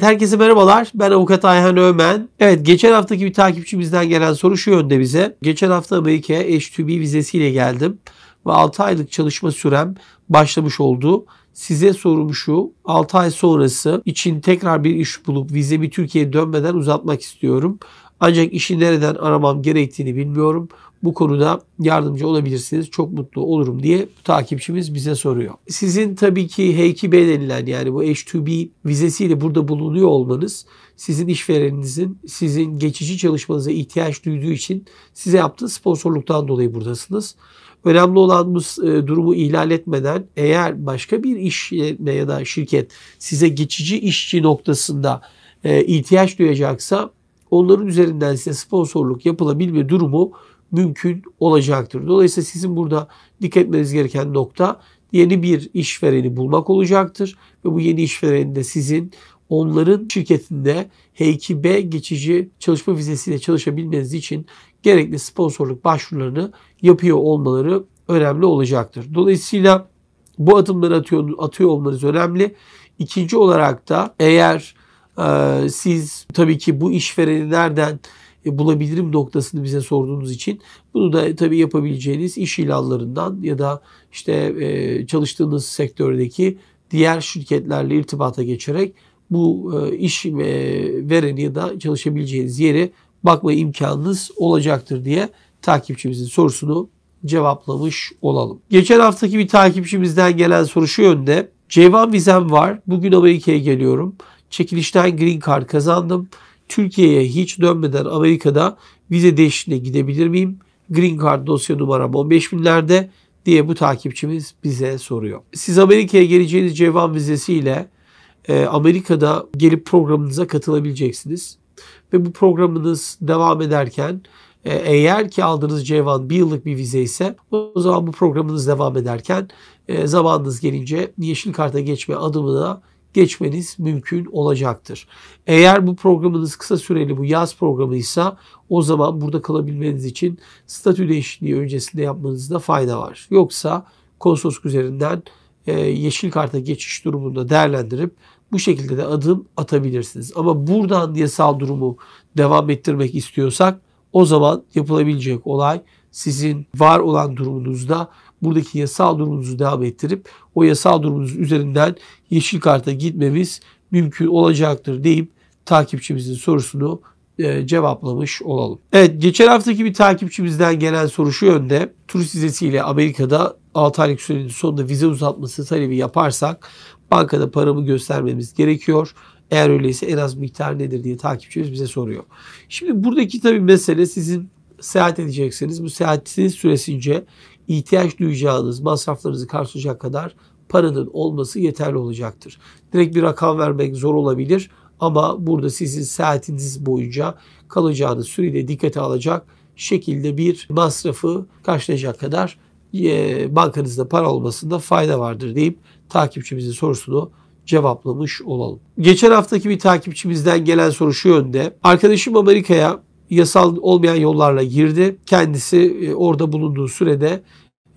Herkese merhabalar. Ben avukat Ayhan Ömen. Evet geçen haftaki bir takipçimizden gelen soru şu yönde bize. Geçen hafta Amerika'ya H2B vizesiyle geldim ve 6 aylık çalışma sürem başlamış oldu. Size sorum şu 6 ay sonrası için tekrar bir iş bulup vizemi Türkiye'ye dönmeden uzatmak istiyorum. Ancak işi nereden aramam gerektiğini bilmiyorum. Bu konuda yardımcı olabilirsiniz. Çok mutlu olurum diye takipçimiz bize soruyor. Sizin tabii ki H2B denilen yani bu H2B vizesiyle burada bulunuyor olmanız sizin işvereninizin sizin geçici çalışmanıza ihtiyaç duyduğu için size yaptığı sponsorluktan dolayı buradasınız. Önemli olan bu e, durumu ihlal etmeden eğer başka bir işletme ya da şirket size geçici işçi noktasında e, ihtiyaç duyacaksa onların üzerinden size sponsorluk yapılabilme durumu mümkün olacaktır. Dolayısıyla sizin burada dikkat etmeniz gereken nokta yeni bir işvereni bulmak olacaktır. Ve bu yeni işvereni de sizin onların şirketinde H2B geçici çalışma vizesiyle çalışabilmeniz için gerekli sponsorluk başvurularını yapıyor olmaları önemli olacaktır. Dolayısıyla bu adımları atıyor, atıyor olmanız önemli. İkinci olarak da eğer ee, siz tabii ki bu işvereni nereden e, bulabilirim noktasını bize sorduğunuz için bunu da tabii yapabileceğiniz iş ilanlarından ya da işte e, çalıştığınız sektördeki diğer şirketlerle irtibata geçerek bu e, iş vereni ya da çalışabileceğiniz yeri bakma imkanınız olacaktır diye takipçimizin sorusunu cevaplamış olalım. Geçen haftaki bir takipçimizden gelen soru şu yönde. Cevan vizem var. Bugün Amerika'ya geliyorum. Çekilişten green card kazandım. Türkiye'ye hiç dönmeden Amerika'da vize değişikliğine gidebilir miyim? Green card dosya numaram 15 binlerde diye bu takipçimiz bize soruyor. Siz Amerika'ya geleceğiniz cevan vizesiyle e, Amerika'da gelip programınıza katılabileceksiniz. Ve bu programınız devam ederken e, eğer ki aldığınız cevan bir yıllık bir vize ise o zaman bu programınız devam ederken e, zamanınız gelince yeşil karta geçme adımı da geçmeniz mümkün olacaktır. Eğer bu programınız kısa süreli bu yaz programıysa o zaman burada kalabilmeniz için statü değişikliği öncesinde yapmanızda fayda var. Yoksa konsolosluk üzerinden e, yeşil karta geçiş durumunda değerlendirip bu şekilde de adım atabilirsiniz. Ama buradan yasal durumu devam ettirmek istiyorsak o zaman yapılabilecek olay sizin var olan durumunuzda buradaki yasal durumunuzu devam ettirip o yasal durumunuz üzerinden yeşil karta gitmemiz mümkün olacaktır deyip takipçimizin sorusunu e, cevaplamış olalım. Evet geçen haftaki bir takipçimizden gelen soru şu yönde. Turist vizesiyle Amerika'da 6 aylık sürenin sonunda vize uzatması talebi yaparsak bankada paramı göstermemiz gerekiyor. Eğer öyleyse en az miktar nedir diye takipçimiz bize soruyor. Şimdi buradaki tabii mesele sizin seyahat edecekseniz bu seyahatiniz süresince ihtiyaç duyacağınız masraflarınızı karşılayacak kadar paranın olması yeterli olacaktır. Direkt bir rakam vermek zor olabilir ama burada sizin saatiniz boyunca kalacağınız süreyi dikkate alacak şekilde bir masrafı karşılayacak kadar e, bankanızda para olmasında fayda vardır deyip takipçimizin sorusunu cevaplamış olalım. Geçen haftaki bir takipçimizden gelen soru şu yönde. Arkadaşım Amerika'ya yasal olmayan yollarla girdi. Kendisi e, orada bulunduğu sürede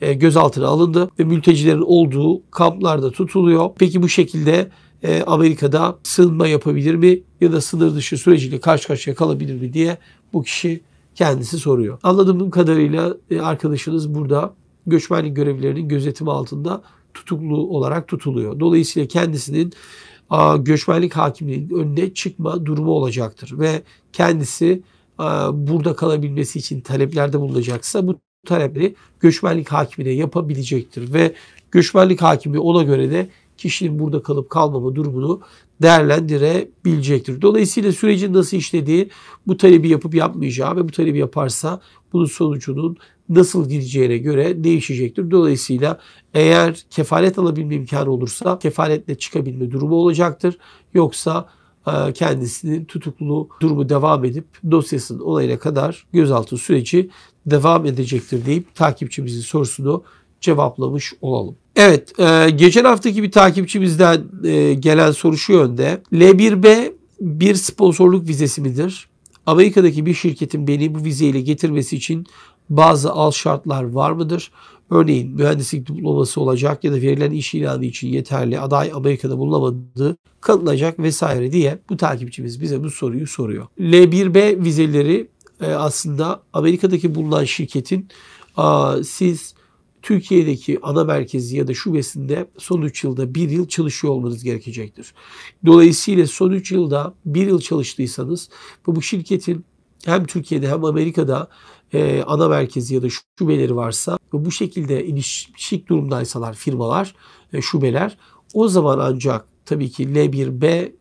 e, gözaltına alındı ve mültecilerin olduğu kamplarda tutuluyor. Peki bu şekilde e, Amerika'da sığınma yapabilir mi ya da sınır dışı süreciyle karşı karşıya kalabilir mi diye bu kişi kendisi soruyor. Anladığım kadarıyla arkadaşınız burada göçmenlik görevlilerinin gözetimi altında tutuklu olarak tutuluyor. Dolayısıyla kendisinin göçmenlik hakimliğinin önüne çıkma durumu olacaktır ve kendisi e, burada kalabilmesi için taleplerde bulunacaksa bu talepleri göçmenlik hakimine yapabilecektir ve göçmenlik hakimi ona göre de kişinin burada kalıp kalmama durumunu değerlendirebilecektir. Dolayısıyla sürecin nasıl işlediği, bu talebi yapıp yapmayacağı ve bu talebi yaparsa bunun sonucunun nasıl gideceğine göre değişecektir. Dolayısıyla eğer kefalet alabilme imkanı olursa kefaletle çıkabilme durumu olacaktır. Yoksa ee, kendisinin tutukluluğu durumu devam edip dosyasının olayına kadar gözaltı süreci devam edecektir deyip takipçimizin sorusunu cevaplamış olalım. Evet, e, geçen haftaki bir takipçimizden e, gelen soru şu yönde. L1B bir sponsorluk vizesi midir? Amerika'daki bir şirketin beni bu vizeyle getirmesi için bazı al şartlar var mıdır? Örneğin mühendislik diploması olacak ya da verilen iş ilanı için yeterli aday Amerika'da bulunamadığı kalınacak vesaire diye bu takipçimiz bize bu soruyu soruyor. L1B vizeleri e, aslında Amerika'daki bulunan şirketin siz Türkiye'deki ana merkezi ya da şubesinde son 3 yılda 1 yıl çalışıyor olmanız gerekecektir. Dolayısıyla son 3 yılda 1 yıl çalıştıysanız bu şirketin hem Türkiye'de hem Amerika'da e, ana merkezi ya da şubeleri varsa ve bu şekilde ilişik durumdaysalar firmalar, e, şubeler o zaman ancak tabii ki L1B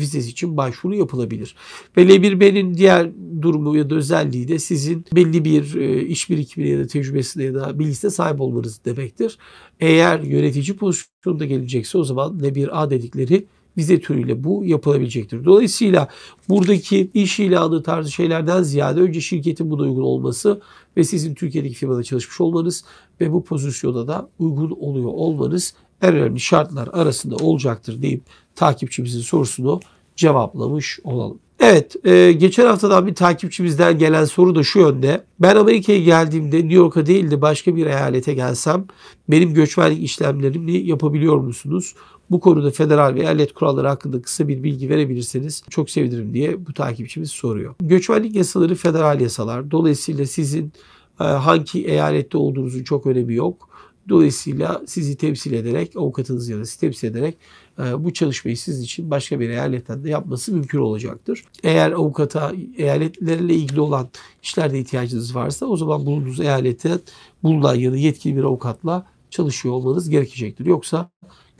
vizesi için başvuru yapılabilir. Ve L1B'nin diğer durumu ya da özelliği de sizin belli bir e, iş birikimine ya da tecrübesine ya da bilgisine sahip olmanız demektir. Eğer yönetici pozisyonunda gelecekse o zaman L1A dedikleri vize türüyle bu yapılabilecektir. Dolayısıyla buradaki iş ilanı tarzı şeylerden ziyade önce şirketin buna uygun olması ve sizin Türkiye'deki firmada çalışmış olmanız ve bu pozisyona da uygun oluyor olmanız en önemli şartlar arasında olacaktır deyip takipçimizin sorusunu cevaplamış olalım. Evet, e, geçen haftadan bir takipçimizden gelen soru da şu yönde. Ben Amerika'ya geldiğimde New York'a değil de başka bir eyalete gelsem benim göçmenlik işlemlerimi yapabiliyor musunuz? Bu konuda federal ve eyalet kuralları hakkında kısa bir bilgi verebilirseniz çok sevinirim diye bu takipçimiz soruyor. Göçmenlik yasaları federal yasalar. Dolayısıyla sizin e, hangi eyalette olduğunuzun çok önemi yok. Dolayısıyla sizi temsil ederek, avukatınız ya da sizi temsil ederek e, bu çalışmayı sizin için başka bir eyaletten de yapması mümkün olacaktır. Eğer avukata eyaletlerle ilgili olan işlerde ihtiyacınız varsa o zaman bulunduğunuz eyalette bulunan ya da yetkili bir avukatla çalışıyor olmanız gerekecektir. Yoksa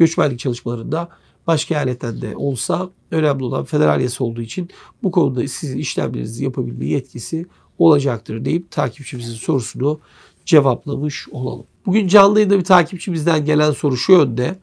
göçmenlik çalışmalarında başka eyaletten de olsa önemli olan federal yasa olduğu için bu konuda sizin işlemlerinizi yapabilme yetkisi olacaktır deyip takipçimizin sorusunu cevaplamış olalım. Bugün canlı yayında bir takipçimizden gelen soru şu yönde.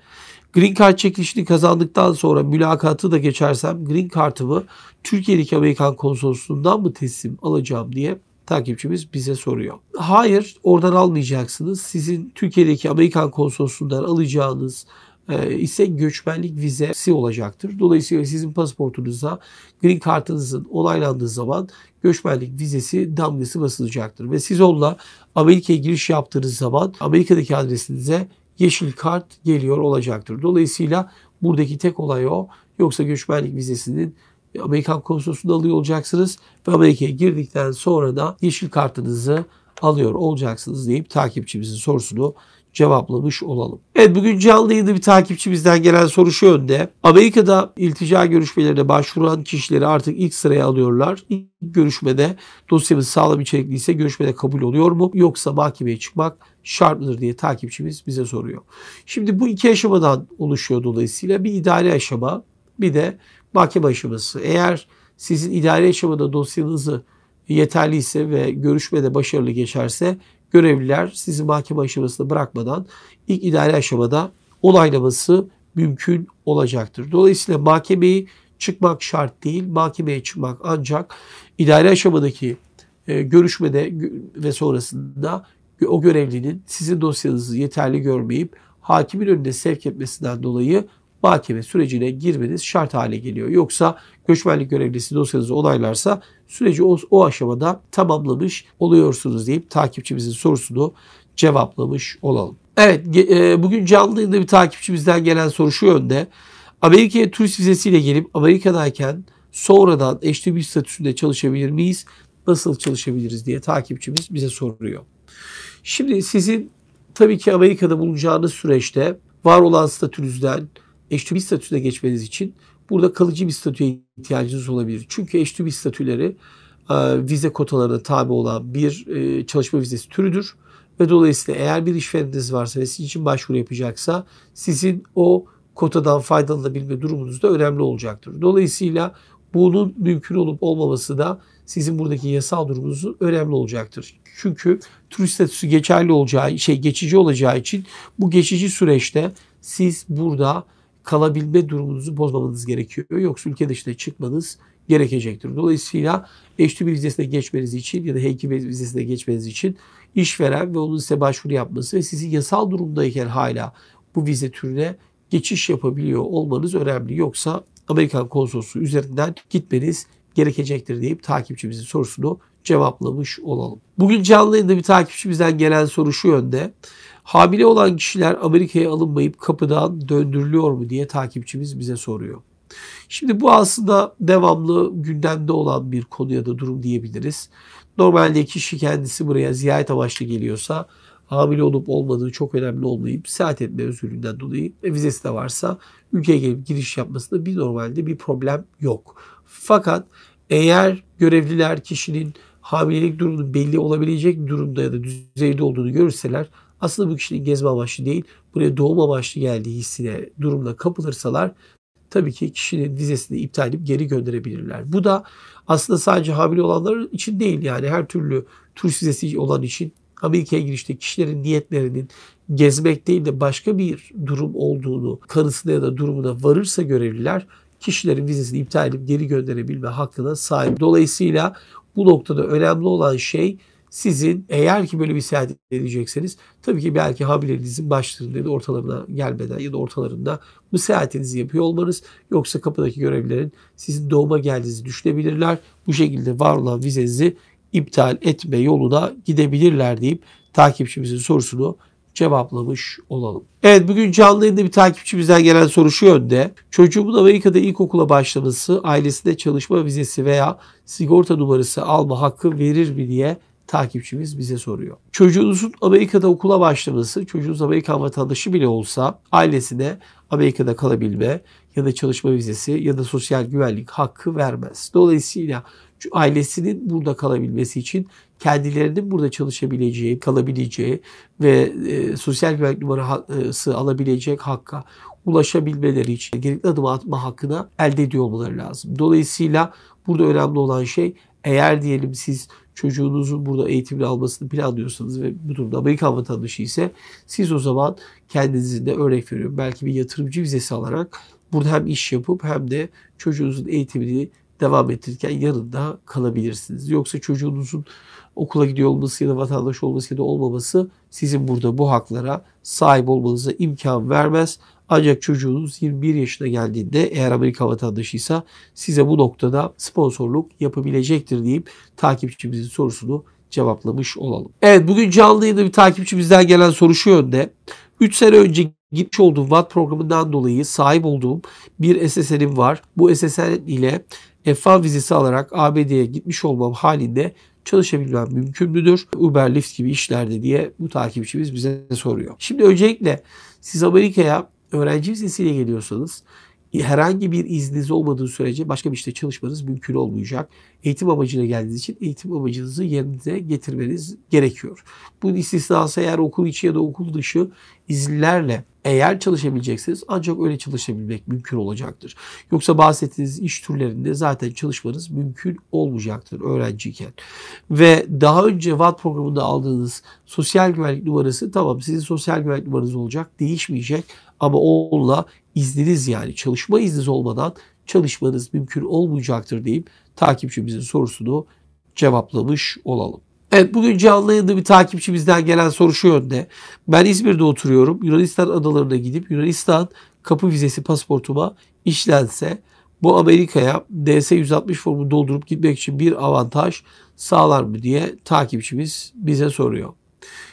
Green Card çekilişini kazandıktan sonra mülakatı da geçersem Green Card'ımı Türkiye'deki Amerikan konsolosluğundan mı teslim alacağım diye takipçimiz bize soruyor. Hayır oradan almayacaksınız. Sizin Türkiye'deki Amerikan konsolosluğundan alacağınız ee, ise göçmenlik vizesi olacaktır. Dolayısıyla sizin pasaportunuza green kartınızın onaylandığı zaman göçmenlik vizesi damgası basılacaktır. Ve siz onunla Amerika'ya giriş yaptığınız zaman Amerika'daki adresinize yeşil kart geliyor olacaktır. Dolayısıyla buradaki tek olay o. Yoksa göçmenlik vizesinin Amerikan konsolosluğunda alıyor olacaksınız ve Amerika'ya girdikten sonra da yeşil kartınızı alıyor olacaksınız deyip takipçimizin sorusunu cevaplamış olalım. Evet bugün canlı yayında bir takipçi bizden gelen soru şu yönde. Amerika'da iltica görüşmelerine başvuran kişileri artık ilk sıraya alıyorlar. İlk görüşmede dosyamız sağlam içerikliyse görüşmede kabul oluyor mu? Yoksa mahkemeye çıkmak şart mıdır diye takipçimiz bize soruyor. Şimdi bu iki aşamadan oluşuyor dolayısıyla bir idari aşama bir de mahkeme aşaması. Eğer sizin idari aşamada dosyanızı yeterliyse ve görüşmede başarılı geçerse görevliler sizi mahkeme aşamasında bırakmadan ilk idari aşamada olaylaması mümkün olacaktır. Dolayısıyla mahkemeyi çıkmak şart değil. Mahkemeye çıkmak ancak idari aşamadaki e, görüşmede ve sonrasında o görevlinin sizin dosyanızı yeterli görmeyip hakimin önüne sevk etmesinden dolayı mahkeme sürecine girmeniz şart hale geliyor. Yoksa göçmenlik görevlisi dosyanızı onaylarsa süreci o, o aşamada tamamlamış oluyorsunuz deyip takipçimizin sorusunu cevaplamış olalım. Evet e, bugün canlı yayında bir takipçimizden gelen soru şu yönde. Amerika'ya turist vizesiyle gelip Amerika'dayken sonradan eşli bir statüsünde çalışabilir miyiz? Nasıl çalışabiliriz diye takipçimiz bize soruyor. Şimdi sizin tabii ki Amerika'da bulunacağınız süreçte var olan statünüzden eştübi statüde geçmeniz için burada kalıcı bir statüye ihtiyacınız olabilir. Çünkü eştübi statüleri e, vize kotalarına tabi olan bir e, çalışma vizesi türüdür. Ve dolayısıyla eğer bir işvereniniz varsa ve sizin için başvuru yapacaksa sizin o kotadan faydalanabilme durumunuz da önemli olacaktır. Dolayısıyla bunun mümkün olup olmaması da sizin buradaki yasal durumunuzun önemli olacaktır. Çünkü turist statüsü geçerli olacağı, şey geçici olacağı için bu geçici süreçte siz burada kalabilme durumunuzu bozmamanız gerekiyor. Yoksa ülke dışına çıkmanız gerekecektir. Dolayısıyla H2 vizesine geçmeniz için ya da H2 e vizesine geçmeniz için işveren ve onun size başvuru yapması ve sizi yasal durumdayken hala bu vize türüne geçiş yapabiliyor olmanız önemli. Yoksa Amerikan konsolosluğu üzerinden gitmeniz gerekecektir deyip takipçimizin sorusunu cevaplamış olalım. Bugün canlı yayında bir takipçimizden gelen soru şu yönde. Hamile olan kişiler Amerika'ya alınmayıp kapıdan döndürülüyor mu diye takipçimiz bize soruyor. Şimdi bu aslında devamlı gündemde olan bir konu ya da durum diyebiliriz. Normalde kişi kendisi buraya ziyaret amaçlı geliyorsa hamile olup olmadığı çok önemli olmayıp seyahat etme özgürlüğünden dolayı ve vizesi de varsa ülkeye gelip giriş yapmasında bir normalde bir problem yok. Fakat eğer görevliler kişinin hamilelik durumunun belli olabilecek durumda ya da düzeyde olduğunu görürseler aslında bu kişinin gezme amaçlı değil, buraya doğum amaçlı geldiği hissine durumla kapılırsalar tabii ki kişinin vizesini iptal edip geri gönderebilirler. Bu da aslında sadece hamile olanların için değil yani her türlü turist vizesi olan için Amerika'ya girişte kişilerin niyetlerinin gezmek değil de başka bir durum olduğunu kanısına ya da durumuna varırsa görevliler kişilerin vizesini iptal edip geri gönderebilme hakkına sahip. Dolayısıyla bu noktada önemli olan şey sizin eğer ki böyle bir seyahat edecekseniz tabii ki belki habilerinizin başlarında ya da ortalarına gelmeden ya da ortalarında bu seyahatinizi yapıyor olmanız yoksa kapıdaki görevlilerin sizin doğuma geldiğinizi düşünebilirler. Bu şekilde var olan vizenizi iptal etme yoluna gidebilirler deyip takipçimizin sorusunu cevaplamış olalım. Evet bugün canlı yayında bir takipçimizden gelen soru şu yönde. Çocuğumun Amerika'da ilkokula başlaması ailesinde çalışma vizesi veya sigorta numarası alma hakkı verir mi diye takipçimiz bize soruyor. Çocuğunuzun Amerika'da okula başlaması, çocuğunuz Amerika vatandaşı bile olsa ailesine Amerika'da kalabilme ya da çalışma vizesi ya da sosyal güvenlik hakkı vermez. Dolayısıyla ailesinin burada kalabilmesi için kendilerinin burada çalışabileceği, kalabileceği ve e, sosyal güvenlik numarası e, alabilecek hakka ulaşabilmeleri için gerekli adım atma hakkına elde ediyor olmaları lazım. Dolayısıyla burada önemli olan şey eğer diyelim siz çocuğunuzu burada eğitimli almasını planlıyorsanız ve bu durumda Amerikan vatandaşı ise siz o zaman kendinizi de örnek veriyorum. Belki bir yatırımcı vizesi alarak burada hem iş yapıp hem de çocuğunuzun eğitimini devam ettirirken yanında kalabilirsiniz. Yoksa çocuğunuzun okula gidiyor olması ya da vatandaş olması ya da olmaması sizin burada bu haklara sahip olmanıza imkan vermez. Ancak çocuğunuz 21 yaşına geldiğinde eğer Amerika vatandaşıysa size bu noktada sponsorluk yapabilecektir deyip takipçimizin sorusunu cevaplamış olalım. Evet bugün canlı yayında bir takipçimizden gelen soru şu yönde. 3 sene önce gitmiş olduğum VAT programından dolayı sahip olduğum bir SSL'im var. Bu SSN ile F1 vizesi alarak ABD'ye gitmiş olmam halinde çalışabilmem mümkün müdür? Uber, Lyft gibi işlerde diye bu takipçimiz bize soruyor. Şimdi öncelikle siz Amerika'ya öğrenci vizesiyle geliyorsanız e, herhangi bir izniniz olmadığı sürece başka bir işte çalışmanız mümkün olmayacak. Eğitim amacıyla geldiğiniz için eğitim amacınızı yerine getirmeniz gerekiyor. Bu istisnası eğer okul içi ya da okul dışı izinlerle eğer çalışabileceksiniz ancak öyle çalışabilmek mümkün olacaktır. Yoksa bahsettiğiniz iş türlerinde zaten çalışmanız mümkün olmayacaktır öğrenciyken. Ve daha önce VAT programında aldığınız sosyal güvenlik numarası tamam sizin sosyal güvenlik numaranız olacak değişmeyecek ama onunla izniniz yani çalışma izniniz olmadan çalışmanız mümkün olmayacaktır deyip takipçimizin sorusunu cevaplamış olalım. Evet bugün canlı yayında bir takipçimizden gelen soru şu yönde. Ben İzmir'de oturuyorum. Yunanistan adalarına gidip Yunanistan kapı vizesi pasportuma işlense bu Amerika'ya DS-160 formu doldurup gitmek için bir avantaj sağlar mı diye takipçimiz bize soruyor.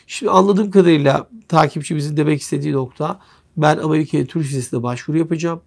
Şimdi anladığım kadarıyla takipçimizin demek istediği nokta ben Amerika'ya turist vizesine başvuru yapacağım.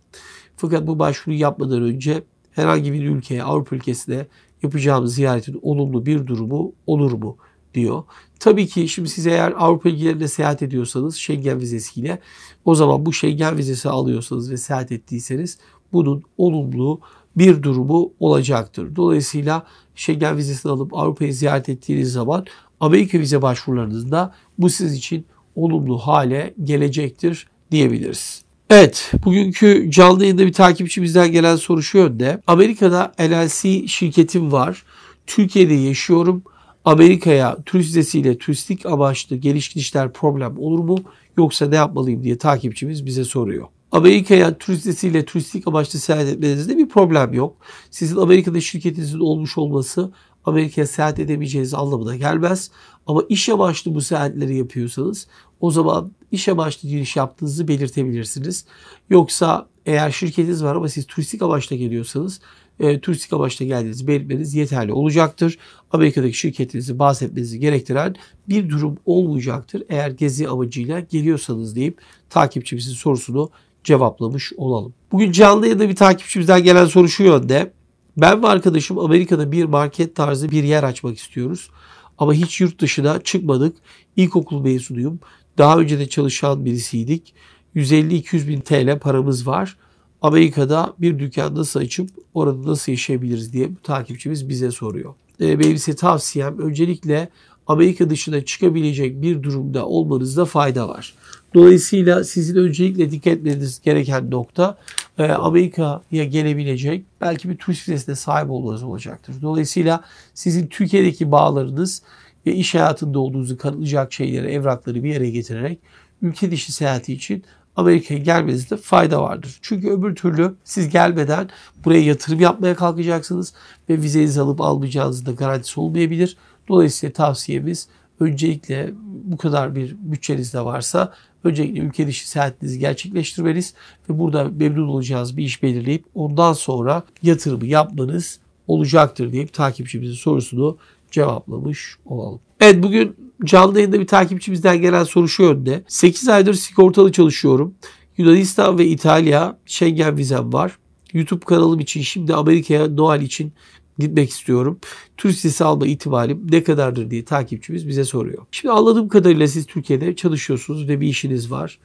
Fakat bu başvuruyu yapmadan önce herhangi bir ülkeye, Avrupa ülkesine yapacağım ziyaretin olumlu bir durumu olur mu diyor. Tabii ki şimdi siz eğer Avrupa ülkelerine seyahat ediyorsanız Schengen vizesiyle o zaman bu Schengen vizesi alıyorsanız ve seyahat ettiyseniz bunun olumlu bir durumu olacaktır. Dolayısıyla Schengen vizesini alıp Avrupa'yı ziyaret ettiğiniz zaman Amerika vize başvurularınızda bu siz için olumlu hale gelecektir diyebiliriz. Evet, bugünkü canlı yayında bir takipçimizden gelen soru şu yönde. Amerika'da LLC şirketim var. Türkiye'de yaşıyorum. Amerika'ya turist vizesiyle turistik amaçlı geliş gidişler problem olur mu? Yoksa ne yapmalıyım diye takipçimiz bize soruyor. Amerika'ya turist vizesiyle turistik amaçlı seyahat etmenizde bir problem yok. Sizin Amerika'da şirketinizin olmuş olması Amerika'ya seyahat edemeyeceğiniz anlamına gelmez. Ama iş amaçlı bu seyahatleri yapıyorsanız o zaman iş amaçlı giriş yaptığınızı belirtebilirsiniz. Yoksa eğer şirketiniz var ama siz turistik amaçla geliyorsanız e, turistik amaçla geldiğinizi belirtmeniz yeterli olacaktır. Amerika'daki şirketinizi bahsetmenizi gerektiren bir durum olmayacaktır. Eğer gezi amacıyla geliyorsanız deyip takipçimizin sorusunu cevaplamış olalım. Bugün canlı da bir takipçimizden gelen soru şu yönde. Ben ve arkadaşım Amerika'da bir market tarzı bir yer açmak istiyoruz. Ama hiç yurt dışına çıkmadık. İlkokul mezunuyum. Daha önce de çalışan birisiydik. 150-200 bin TL paramız var. Amerika'da bir dükkan nasıl açıp orada nasıl yaşayabiliriz diye bu takipçimiz bize soruyor. Ee, benim size tavsiyem öncelikle Amerika dışına çıkabilecek bir durumda olmanızda fayda var. Dolayısıyla sizin öncelikle dikkat etmeniz gereken nokta e, Amerika'ya gelebilecek belki bir turist vizesine sahip olmanız olacaktır. Dolayısıyla sizin Türkiye'deki bağlarınız ve iş hayatında olduğunuzu kanıtlayacak şeyleri, evrakları bir yere getirerek ülke dışı seyahati için Amerika'ya gelmenizde fayda vardır. Çünkü öbür türlü siz gelmeden buraya yatırım yapmaya kalkacaksınız ve vizenizi alıp almayacağınızın da garantisi olmayabilir. Dolayısıyla tavsiyemiz öncelikle bu kadar bir bütçeniz de varsa Öncelikle ülke dışı seyahatinizi gerçekleştirmeniz ve burada memnun olacağınız bir iş belirleyip ondan sonra yatırımı yapmanız olacaktır deyip takipçimizin sorusunu cevaplamış olalım. Evet bugün canlı yayında bir takipçimizden gelen soru şu yönde. 8 aydır sigortalı çalışıyorum. Yunanistan ve İtalya Schengen vizem var. YouTube kanalım için şimdi Amerika'ya Noel için gitmek istiyorum. Turist vizesi alma ihtimalim ne kadardır diye takipçimiz bize soruyor. Şimdi anladığım kadarıyla siz Türkiye'de çalışıyorsunuz ve bir işiniz var.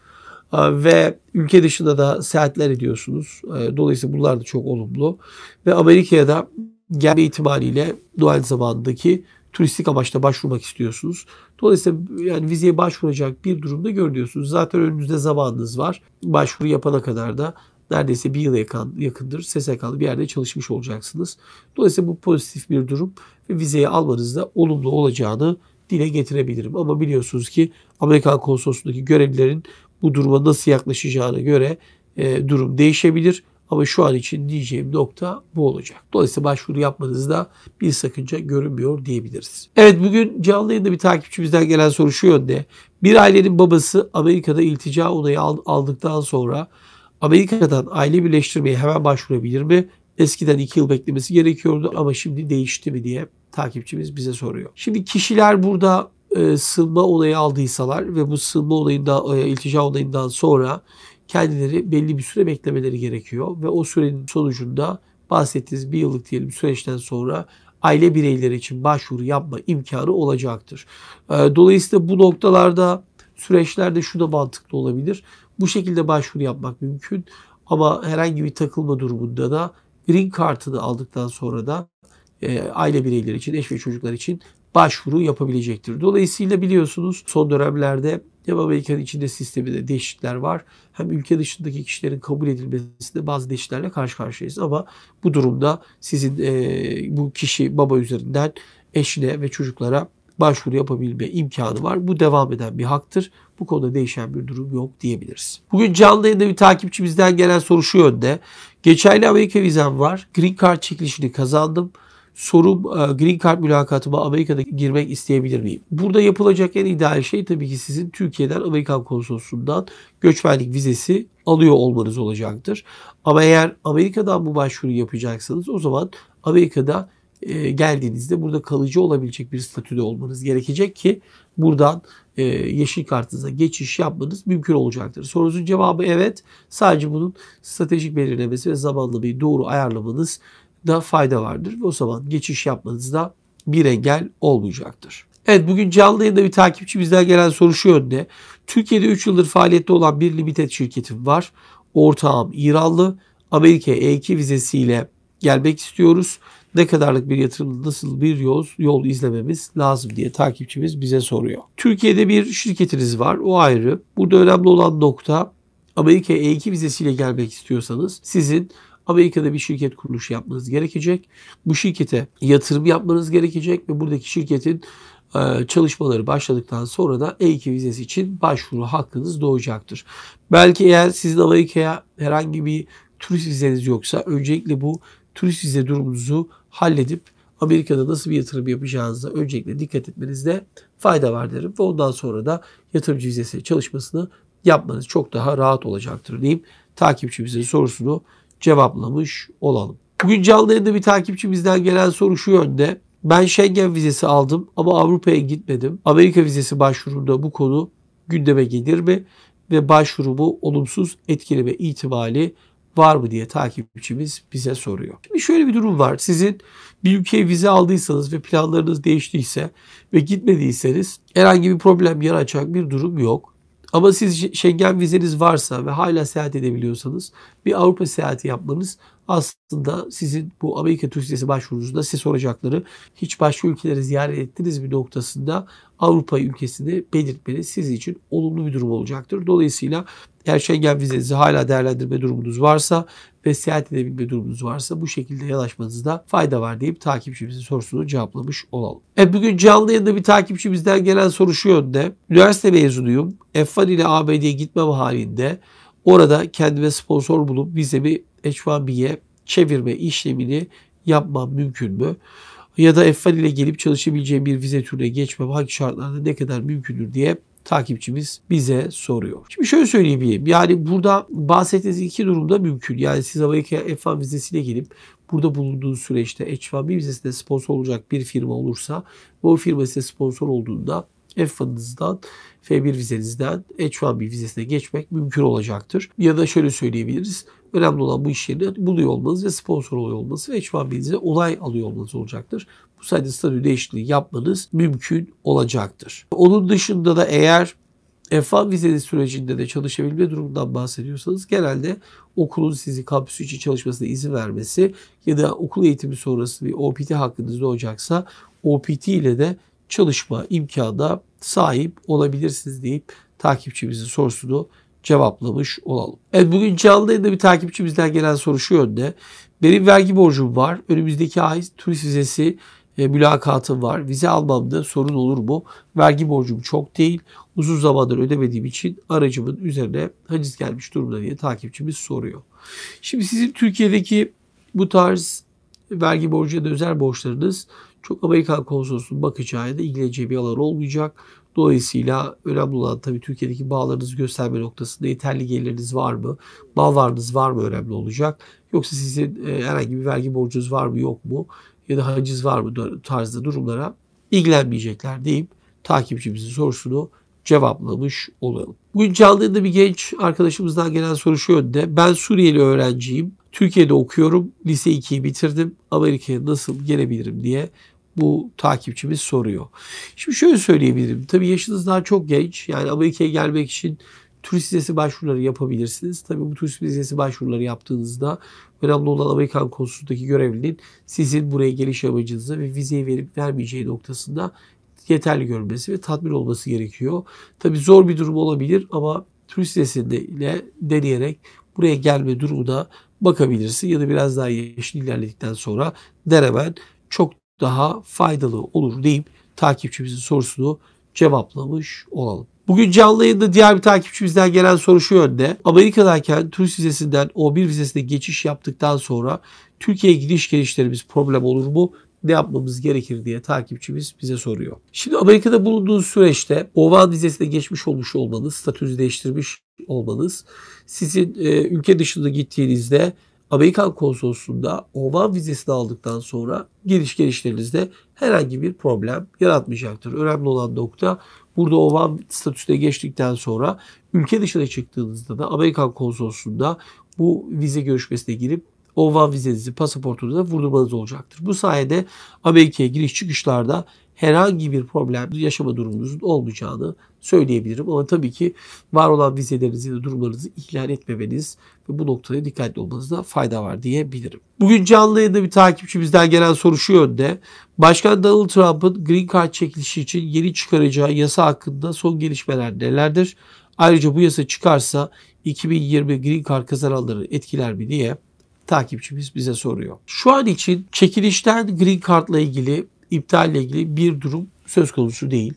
Ee, ve ülke dışında da seyahatler ediyorsunuz. Ee, dolayısıyla bunlar da çok olumlu. Ve Amerika'ya da gelme itibariyle doğal zamandaki turistik amaçla başvurmak istiyorsunuz. Dolayısıyla yani vizeye başvuracak bir durumda görünüyorsunuz. Zaten önünüzde zamanınız var. Başvuru yapana kadar da neredeyse bir yıl yakın, yakındır SSK'lı bir yerde çalışmış olacaksınız. Dolayısıyla bu pozitif bir durum ve vizeyi almanızda olumlu olacağını dile getirebilirim. Ama biliyorsunuz ki Amerikan konsolosluğundaki görevlilerin bu duruma nasıl yaklaşacağına göre e, durum değişebilir. Ama şu an için diyeceğim nokta bu olacak. Dolayısıyla başvuru yapmanızda bir sakınca görünmüyor diyebiliriz. Evet bugün canlı yayında bir takipçimizden gelen soru şu yönde. Bir ailenin babası Amerika'da iltica onayı aldıktan sonra Amerika'dan aile birleştirmeye hemen başvurabilir mi? Eskiden 2 yıl beklemesi gerekiyordu ama şimdi değişti mi diye takipçimiz bize soruyor. Şimdi kişiler burada e, sığınma olayı aldıysalar ve bu sığınma olayından, e, iltica olayından sonra kendileri belli bir süre beklemeleri gerekiyor ve o sürenin sonucunda bahsettiğiniz bir yıllık diyelim süreçten sonra aile bireyleri için başvuru yapma imkanı olacaktır. E, dolayısıyla bu noktalarda süreçlerde şu da mantıklı olabilir. Bu şekilde başvuru yapmak mümkün. Ama herhangi bir takılma durumunda da green kartını aldıktan sonra da e, aile bireyleri için, eş ve çocuklar için başvuru yapabilecektir. Dolayısıyla biliyorsunuz son dönemlerde hem Amerika'nın içinde sisteminde değişiklikler var. Hem ülke dışındaki kişilerin kabul edilmesinde bazı değişikliklerle karşı karşıyayız. Ama bu durumda sizin e, bu kişi baba üzerinden eşine ve çocuklara başvuru yapabilme imkanı var. Bu devam eden bir haktır. Bu konuda değişen bir durum yok diyebiliriz. Bugün canlı yayında bir takipçi bizden gelen soru şu yönde. Geçerli Amerika vizem var. Green Card çekilişini kazandım. Sorum e, Green Card mülakatıma Amerika'da girmek isteyebilir miyim? Burada yapılacak en ideal şey tabii ki sizin Türkiye'den Amerikan konsolosluğundan göçmenlik vizesi alıyor olmanız olacaktır. Ama eğer Amerika'dan bu başvuru yapacaksanız o zaman Amerika'da e, geldiğinizde burada kalıcı olabilecek bir statüde olmanız gerekecek ki buradan e, yeşil kartınıza geçiş yapmanız mümkün olacaktır. Sorunuzun cevabı evet. Sadece bunun stratejik belirlemesi ve zamanlı bir doğru ayarlamanız da fayda vardır. O zaman geçiş yapmanızda bir engel olmayacaktır. Evet bugün canlı yayında bir takipçi bizden gelen soru şu yönde. Türkiye'de 3 yıldır faaliyette olan bir limited şirketim var. Ortağım İranlı. Amerika'ya E2 vizesiyle gelmek istiyoruz ne kadarlık bir yatırım, nasıl bir yol, yol izlememiz lazım diye takipçimiz bize soruyor. Türkiye'de bir şirketiniz var o ayrı. Burada önemli olan nokta Amerika E2 vizesiyle gelmek istiyorsanız sizin Amerika'da bir şirket kuruluşu yapmanız gerekecek. Bu şirkete yatırım yapmanız gerekecek ve buradaki şirketin e, çalışmaları başladıktan sonra da E2 vizesi için başvuru hakkınız doğacaktır. Belki eğer sizin Amerika'ya herhangi bir turist vizeniz yoksa öncelikle bu turist vize durumunuzu halledip Amerika'da nasıl bir yatırım yapacağınıza öncelikle dikkat etmenizde fayda var derim. Ve ondan sonra da yatırımcı vizesi çalışmasını yapmanız çok daha rahat olacaktır diyeyim. Takipçimizin sorusunu cevaplamış olalım. Bugün canlı yayında bir takipçimizden gelen soru şu yönde. Ben Schengen vizesi aldım ama Avrupa'ya gitmedim. Amerika vizesi başvurumda bu konu gündeme gelir mi? Ve başvurumu olumsuz etkileme ihtimali var mı diye takipçimiz bize soruyor. Şimdi şöyle bir durum var. Sizin bir ülkeye vize aldıysanız ve planlarınız değiştiyse ve gitmediyseniz herhangi bir problem yaratacak bir durum yok. Ama siz Schengen vizeniz varsa ve hala seyahat edebiliyorsanız bir Avrupa seyahati yapmanız aslında sizin bu Amerika Türkçesi başvurunuzda size soracakları hiç başka ülkeleri ziyaret ettiniz mi noktasında Avrupa ülkesini belirtmeniz sizin için olumlu bir durum olacaktır. Dolayısıyla eğer Schengen vizenizi hala değerlendirme durumunuz varsa ve seyahat edebilme durumunuz varsa bu şekilde yanaşmanızda fayda var deyip takipçimizin sorusunu cevaplamış olalım. Evet bugün canlı yayında bir takipçimizden gelen soru şu yönde. Üniversite mezunuyum. F1 ile ABD'ye gitmem halinde Orada kendime sponsor bulup vizemi ecvabiye çevirme işlemini yapmam mümkün mü? Ya da F1 ile gelip çalışabileceğim bir vize türüne geçmem hangi şartlarda ne kadar mümkündür diye takipçimiz bize soruyor. Şimdi şöyle söyleyeyim. Yani burada bahsettiğiniz iki durumda mümkün. Yani siz Amerika F1 vizesiyle gelip burada bulunduğunuz süreçte H1B vizesinde sponsor olacak bir firma olursa o firma size sponsor olduğunda F1'ınızdan F1 vizenizden H1B vizesine geçmek mümkün olacaktır. Ya da şöyle söyleyebiliriz. Önemli olan bu işlerini buluyor olmanız ve sponsor oluyor olmanız ve H1B olay alıyor olmanız olacaktır. Bu sayede statü değişikliği yapmanız mümkün olacaktır. Onun dışında da eğer F1 vizeli sürecinde de çalışabilme durumundan bahsediyorsanız genelde okulun sizi kampüsü için çalışmasına izin vermesi ya da okul eğitimi sonrası bir OPT hakkınız olacaksa OPT ile de çalışma imkanı sahip olabilirsiniz deyip takipçimizin sorusunu cevaplamış olalım. Evet bugün canlı yayında bir takipçimizden gelen soru şu yönde. Benim vergi borcum var. Önümüzdeki ay turist vizesi e, mülakatım var. Vize almamda sorun olur mu? Vergi borcum çok değil. Uzun zamandır ödemediğim için aracımın üzerine haciz gelmiş durumda diye takipçimiz soruyor. Şimdi sizin Türkiye'deki bu tarz vergi borcu ya da özel borçlarınız çok Amerikan konsolosluğunun bakacağına da ilgileneceği bir alan olmayacak. Dolayısıyla önemli olan tabii Türkiye'deki bağlarınızı gösterme noktasında yeterli geliriniz var mı? Mal varınız var mı önemli olacak. Yoksa sizin e, herhangi bir vergi borcunuz var mı yok mu? Ya da haciz var mı tarzda durumlara ilgilenmeyecekler deyip takipçimizin sorusunu cevaplamış olalım. Bugün canlı bir genç arkadaşımızdan gelen soru şu yönde. Ben Suriyeli öğrenciyim. Türkiye'de okuyorum. Lise 2'yi bitirdim. Amerika'ya nasıl gelebilirim diye bu takipçimiz soruyor. Şimdi şöyle söyleyebilirim. Tabii yaşınız daha çok genç. Yani Amerika'ya gelmek için turist vizesi başvuruları yapabilirsiniz. Tabii bu turist vizesi başvuruları yaptığınızda önemli olan Amerikan konsolosluğundaki görevlinin sizin buraya geliş amacınıza ve vizeyi verip vermeyeceği noktasında yeterli görmesi ve tatmin olması gerekiyor. Tabii zor bir durum olabilir ama turist vizesiyle deneyerek buraya gelme durumu da bakabilirsin ya da biraz daha yaşın ilerledikten sonra denemen çok daha faydalı olur deyip takipçimizin sorusunu cevaplamış olalım. Bugün canlı yayında diğer bir takipçimizden gelen soru şu yönde. Amerika'dayken turist vizesinden O1 vizesine geçiş yaptıktan sonra Türkiye'ye gidiş gelişlerimiz problem olur mu? ne yapmamız gerekir diye takipçimiz bize soruyor. Şimdi Amerika'da bulunduğunuz süreçte oval vizesine geçmiş olmuş olmanız, statüsü değiştirmiş olmanız sizin e, ülke dışında gittiğinizde Amerikan konsolosluğunda Oman vizesini aldıktan sonra giriş gelişlerinizde herhangi bir problem yaratmayacaktır. Önemli olan nokta burada Oman statüsüne geçtikten sonra ülke dışına çıktığınızda da Amerikan konsolosluğunda bu vize görüşmesine girip Oman vizenizi, pasaportunuza vurdurmanız olacaktır. Bu sayede Amerika'ya giriş çıkışlarda herhangi bir problem yaşama durumunuz olmayacağını söyleyebilirim. Ama tabii ki var olan vizelerinizi ya durumlarınızı ihlal etmemeniz ve bu noktaya dikkatli olmanızda fayda var diyebilirim. Bugün canlı yayında bir takipçimizden gelen soru şu yönde. Başkan Donald Trump'ın Green Card çekilişi için yeni çıkaracağı yasa hakkında son gelişmeler nelerdir? Ayrıca bu yasa çıkarsa 2020 Green Card kazananları etkiler mi diye takipçimiz bize soruyor. Şu an için çekilişten Green Card'la ilgili iptalle ilgili bir durum söz konusu değil.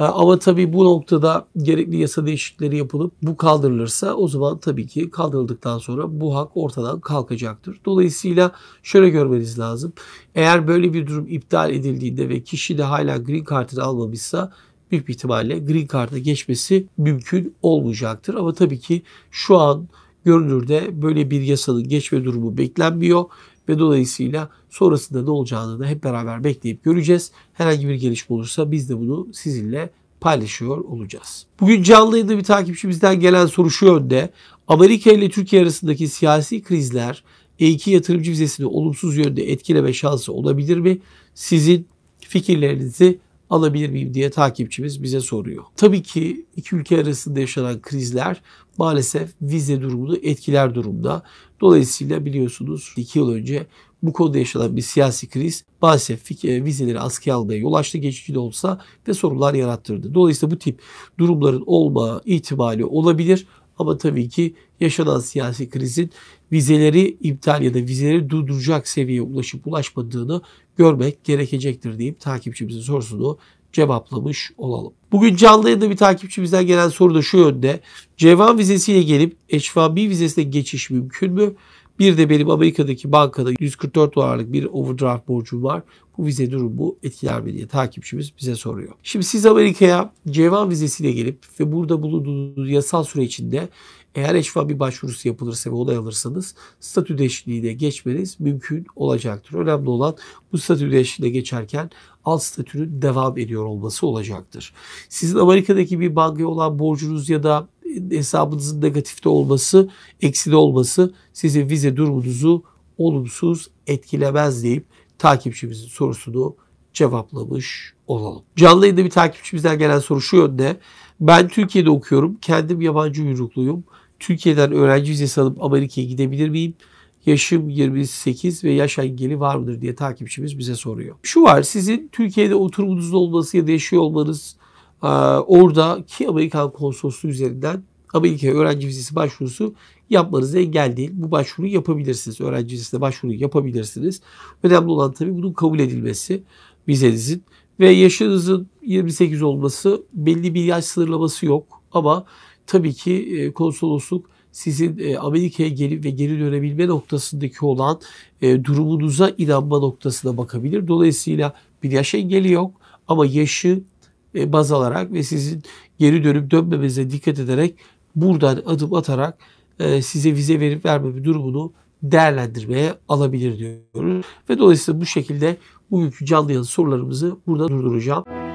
Ee, ama tabii bu noktada gerekli yasa değişiklikleri yapılıp bu kaldırılırsa o zaman tabii ki kaldırıldıktan sonra bu hak ortadan kalkacaktır. Dolayısıyla şöyle görmeniz lazım. Eğer böyle bir durum iptal edildiğinde ve kişi de hala green card'ını almamışsa büyük bir ihtimalle green card'a geçmesi mümkün olmayacaktır. Ama tabii ki şu an görünürde böyle bir yasanın geçme durumu beklenmiyor ve dolayısıyla sonrasında ne olacağını da hep beraber bekleyip göreceğiz. Herhangi bir gelişme olursa biz de bunu sizinle paylaşıyor olacağız. Bugün canlı yayında bir takipçimizden gelen soru şu yönde. Amerika ile Türkiye arasındaki siyasi krizler E2 yatırımcı vizesini olumsuz yönde etkileme şansı olabilir mi? Sizin fikirlerinizi alabilir miyim diye takipçimiz bize soruyor. Tabii ki iki ülke arasında yaşanan krizler maalesef vize durumunu etkiler durumda. Dolayısıyla biliyorsunuz iki yıl önce bu konuda yaşanan bir siyasi kriz maalesef e, vizeleri askıya almaya yol açtı geçici de olsa ve sorunlar yarattırdı. Dolayısıyla bu tip durumların olma ihtimali olabilir ama tabii ki yaşanan siyasi krizin vizeleri iptal ya da vizeleri durduracak seviyeye ulaşıp ulaşmadığını görmek gerekecektir deyip takipçimizin sorusunu cevaplamış olalım. Bugün canlı yayında bir takipçimizden gelen soru da şu yönde. C1 vizesiyle gelip h b vizesine geçiş mümkün mü? Bir de benim Amerika'daki bankada 144 dolarlık bir overdraft borcum var. Bu vize durumu etkiler mi diye takipçimiz bize soruyor. Şimdi siz Amerika'ya C1 vizesiyle gelip ve burada bulunduğunuz yasal süre içinde eğer bir başvurusu yapılırsa ve olay alırsanız statü değişikliğine geçmeniz mümkün olacaktır. Önemli olan bu statü değişikliğine geçerken alt statünün devam ediyor olması olacaktır. Sizin Amerika'daki bir bankaya olan borcunuz ya da hesabınızın negatifte olması, ekside olması sizin vize durumunuzu olumsuz etkilemez deyip takipçimizin sorusunu cevaplamış olalım. Canlı yayında bir takipçimizden gelen soru şu yönde. Ben Türkiye'de okuyorum. Kendim yabancı yurukluyum. Türkiye'den öğrenci vizesi alıp Amerika'ya gidebilir miyim? Yaşım 28 ve yaş engeli var mıdır diye takipçimiz bize soruyor. Şu var sizin Türkiye'de oturumunuzun olması ya da yaşıyor olmanız e, oradaki Amerikan konsolosluğu üzerinden Amerika'ya öğrenci vizesi başvurusu yapmanız engel değil. Bu başvuru yapabilirsiniz. Öğrenci vizesine başvuru yapabilirsiniz. Önemli olan tabii bunun kabul edilmesi vizenizin ve yaşınızın 28 olması belli bir yaş sınırlaması yok ama tabii ki e, konsolosluk sizin e, Amerika'ya gelip ve geri dönebilme noktasındaki olan e, durumunuza inanma noktasına bakabilir. Dolayısıyla bir yaş engeli yok ama yaşı baz alarak ve sizin geri dönüp dönmemenize dikkat ederek buradan adım atarak size vize verip vermeme durumunu değerlendirmeye alabilir diyoruz. Ve dolayısıyla bu şekilde bugünkü canlı yazı sorularımızı burada durduracağım.